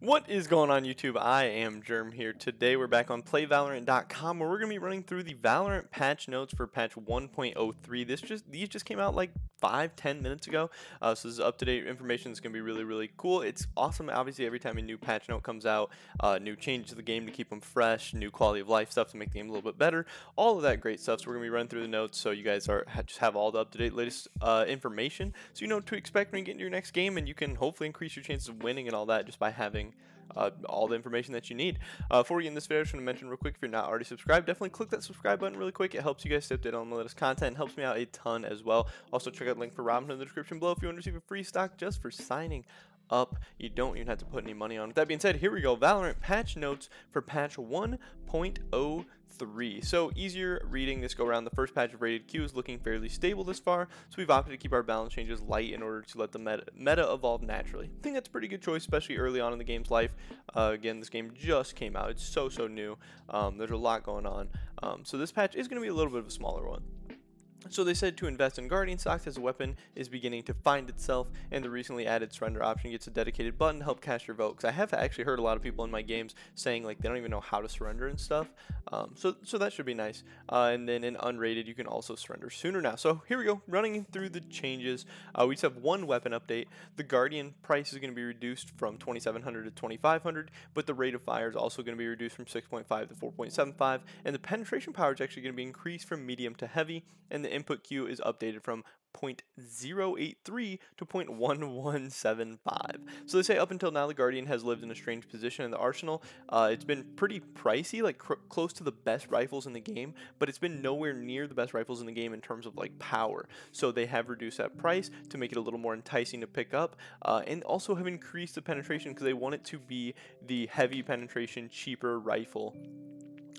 What is going on YouTube? I am Germ here. Today we're back on playvalorant.com where we're going to be running through the Valorant patch notes for patch 1.03. This just these just came out like five, ten minutes ago. Uh, so this is up-to-date information. It's going to be really, really cool. It's awesome. Obviously, every time a new patch note comes out, uh, new change to the game to keep them fresh, new quality of life stuff to make the game a little bit better, all of that great stuff. So we're going to be running through the notes so you guys are just have all the up-to-date latest uh, information so you know what to expect when you get into your next game and you can hopefully increase your chances of winning and all that just by having uh, all the information that you need. Uh, before we get in this video, I just want to mention real quick, if you're not already subscribed, definitely click that subscribe button really quick. It helps you guys stay updated on the latest content, helps me out a ton as well. Also, check out the link for Robin in the description below if you want to receive a free stock just for signing up. You don't even have to put any money on. With that being said, here we go. Valorant patch notes for patch 1.03. So easier reading this go around. The first patch of rated Q is looking fairly stable this far, so we've opted to keep our balance changes light in order to let the meta, meta evolve naturally. I think that's a pretty good choice, especially early on in the game's life. Uh, again, this game just came out. It's so, so new. Um, there's a lot going on. Um, so this patch is going to be a little bit of a smaller one. So they said to invest in Guardian stocks as a weapon is beginning to find itself, and the recently added surrender option gets a dedicated button to help cast your vote. Because I have actually heard a lot of people in my games saying like they don't even know how to surrender and stuff. Um, so, so that should be nice. Uh, and then in unrated, you can also surrender sooner now. So here we go, running through the changes. Uh, we just have one weapon update. The Guardian price is going to be reduced from 2,700 to 2,500, but the rate of fire is also going to be reduced from 6.5 to 4.75, and the penetration power is actually going to be increased from medium to heavy, and the input queue is updated from 0.083 to 0.1175. So they say up until now, the Guardian has lived in a strange position in the arsenal. Uh, it's been pretty pricey, like cr- close to the best rifles in the game, but it's been nowhere near the best rifles in the game in terms of like power. So they have reduced that price to make it a little more enticing to pick up, uh, and also have increased the penetration because they want it to be the heavy penetration, cheaper rifle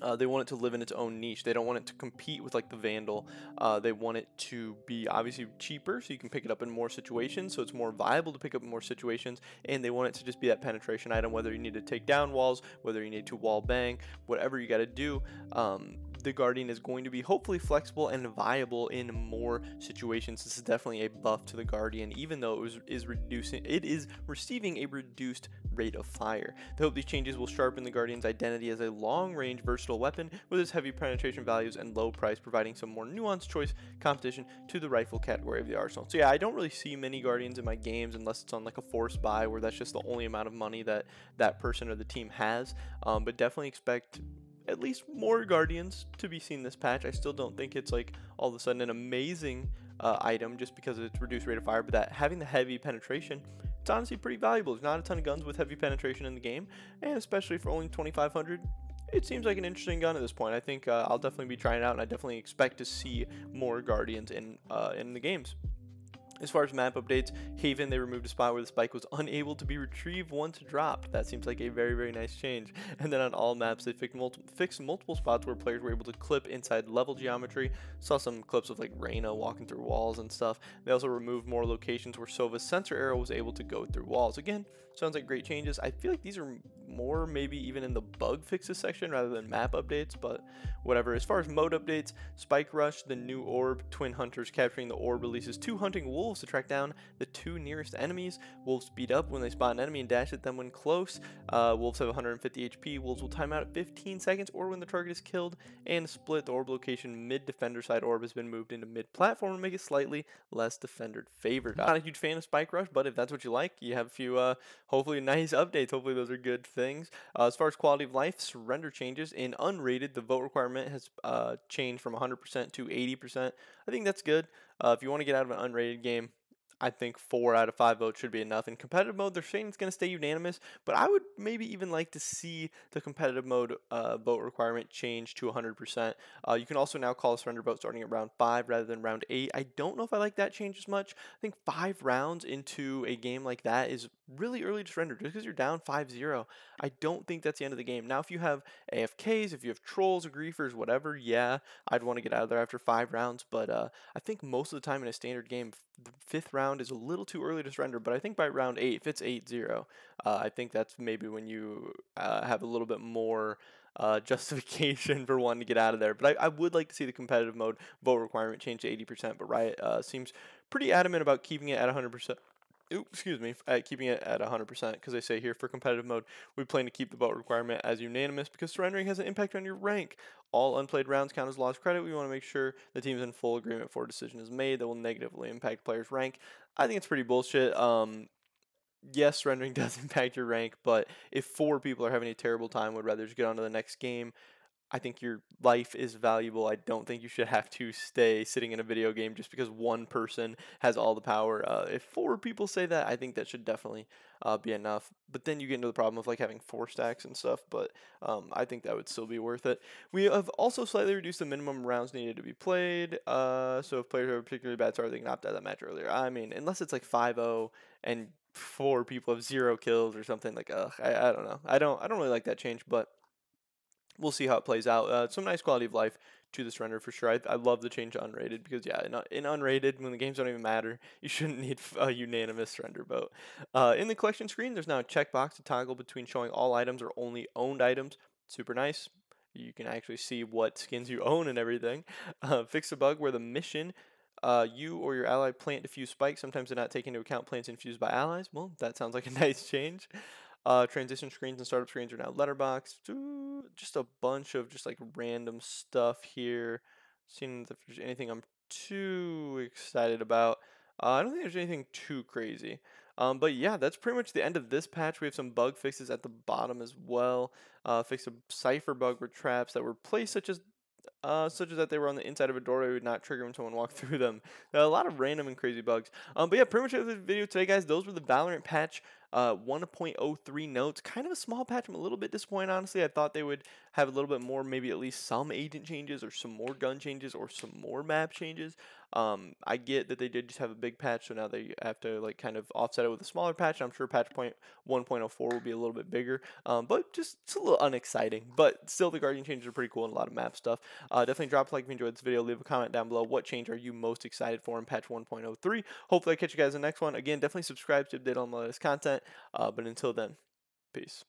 uh, they want it to live in its own niche. They don't want it to compete with like the Vandal. Uh, they want it to be obviously cheaper, so you can pick it up in more situations. So it's more viable to pick up in more situations. And they want it to just be that penetration item, whether you need to take down walls, whether you need to wall bang, whatever you got to do. Um, the Guardian is going to be hopefully flexible and viable in more situations. This is definitely a buff to the Guardian, even though it was, is reducing it is receiving a reduced rate of fire. They hope these changes will sharpen the Guardian's identity as a long-range versatile weapon with its heavy penetration values and low price, providing some more nuanced choice competition to the rifle category of the arsenal. So yeah, I don't really see many Guardians in my games unless it's on like a force buy where that's just the only amount of money that that person or the team has. Um, but definitely expect at least more Guardians to be seen this patch. I still don't think it's like all of a sudden an amazing uh, item just because of its reduced rate of fire, but that having the heavy penetration, it's honestly pretty valuable. There's not a ton of guns with heavy penetration in the game, and especially for only 2,500, it seems like an interesting gun at this point. I think uh, I'll definitely be trying it out, and I definitely expect to see more Guardians in uh, in the games. As far as map updates, Haven, they removed a spot where the spike was unable to be retrieved once dropped. That seems like a very, very nice change. And then on all maps, they fixed, fixed multiple spots where players were able to clip inside level geometry. Saw some clips of like Reyna walking through walls and stuff. They also removed more locations where Sova's sensor arrow was able to go through walls. Again, sounds like great changes. I feel like these are more maybe even in the bug fixes section rather than map updates, but whatever. As far as mode updates, Spike Rush, the new orb, Twin Hunters capturing the orb releases two hunting wolves to track down the two nearest enemies. Wolves speed up when they spot an enemy and dash at them when close. Uh, wolves have 150 HP. Wolves will time out at 15 seconds or when the target is killed and split the orb location mid defender side orb has been moved into mid platform to make it slightly less defender favored. Not a huge fan of Spike Rush, but if that's what you like, you have a few uh, hopefully nice updates. Hopefully those are good things. Uh, as far as quality of life, surrender changes. In unrated, the vote requirement has uh, changed from 100% to 80%. I think that's good. Uh, if you want to get out of an unrated game, I think four out of five votes should be enough. In competitive mode, they're saying it's going to stay unanimous, but I would maybe even like to see the competitive mode uh, vote requirement change to 100%. Uh, you can also now call a surrender vote starting at round five rather than round eight. I don't know if I like that change as much. I think five rounds into a game like that is really early to surrender just because you're down 5 0. I don't think that's the end of the game. Now, if you have AFKs, if you have trolls, or griefers, whatever, yeah, I'd want to get out of there after five rounds, but uh, I think most of the time in a standard game, fifth round, round is a little too early to surrender, but I think by round eight, if it's 8 0, uh, I think that's maybe when you uh, have a little bit more uh, justification for wanting to get out of there. But I, I, would like to see the competitive mode vote requirement change to 80%, but Riot uh, seems pretty adamant about keeping it at 100% excuse me, at keeping it at 100% because they say here for competitive mode, we plan to keep the vote requirement as unanimous because surrendering has an impact on your rank. All unplayed rounds count as lost credit. We want to make sure the team's in full agreement before a decision is made that will negatively impact players' rank. I think it's pretty bullshit. Um, yes, surrendering does impact your rank, but if four people are having a terrible time, would rather just get on to the next game, I think your life is valuable. I don't think you should have to stay sitting in a video game just because one person has all the power. Uh, if four people say that, I think that should definitely uh, be enough. But then you get into the problem of like having four stacks and stuff. But um, I think that would still be worth it. We have also slightly reduced the minimum rounds needed to be played. Uh, so if players are particularly bad start, they can opt out of that match earlier. I mean, unless it's like 5-0 and four people have zero kills or something like ugh, I, I don't know. I don't I don't really like that change, but we'll see how it plays out. Uh, some nice quality of life to this render for sure. I, I love the change to unrated because yeah, in, in unrated when the games don't even matter, you shouldn't need a unanimous render vote. Uh, in the collection screen, there's now a checkbox to toggle between showing all items or only owned items. Super nice. You can actually see what skins you own and everything. Uh, fix a bug where the mission uh, you or your ally plant diffuse spikes. Sometimes they're not taking into account plants infused by allies. Well, that sounds like a nice change. Uh, transition screens and startup screens are now letterbox. Just a bunch of just like random stuff here. Seeing if there's anything I'm too excited about. Uh, I don't think there's anything too crazy. Um, but yeah, that's pretty much the end of this patch. We have some bug fixes at the bottom as well. Uh, fix a cipher bug where traps that were placed, such as uh, such as that they were on the inside of a door, it would not trigger when someone walked through them. a lot of random and crazy bugs. Um, but yeah, pretty much it for the video today, guys. Those were the Valorant patch uh, 1.03 notes, kind of a small patch. I'm a little bit disappointed, honestly. I thought they would have a little bit more, maybe at least some agent changes or some more gun changes or some more map changes. Um, I get that they did just have a big patch, so now they have to like kind of offset it with a smaller patch. I'm sure patch point 1.04 will be a little bit bigger, um, but just it's a little unexciting. But still, the Guardian changes are pretty cool and a lot of map stuff. Uh, definitely drop a like if you enjoyed this video. Leave a comment down below. What change are you most excited for in patch 1.03? Hopefully, I catch you guys in the next one. Again, definitely subscribe to update on the latest content. Uh, but until then, peace.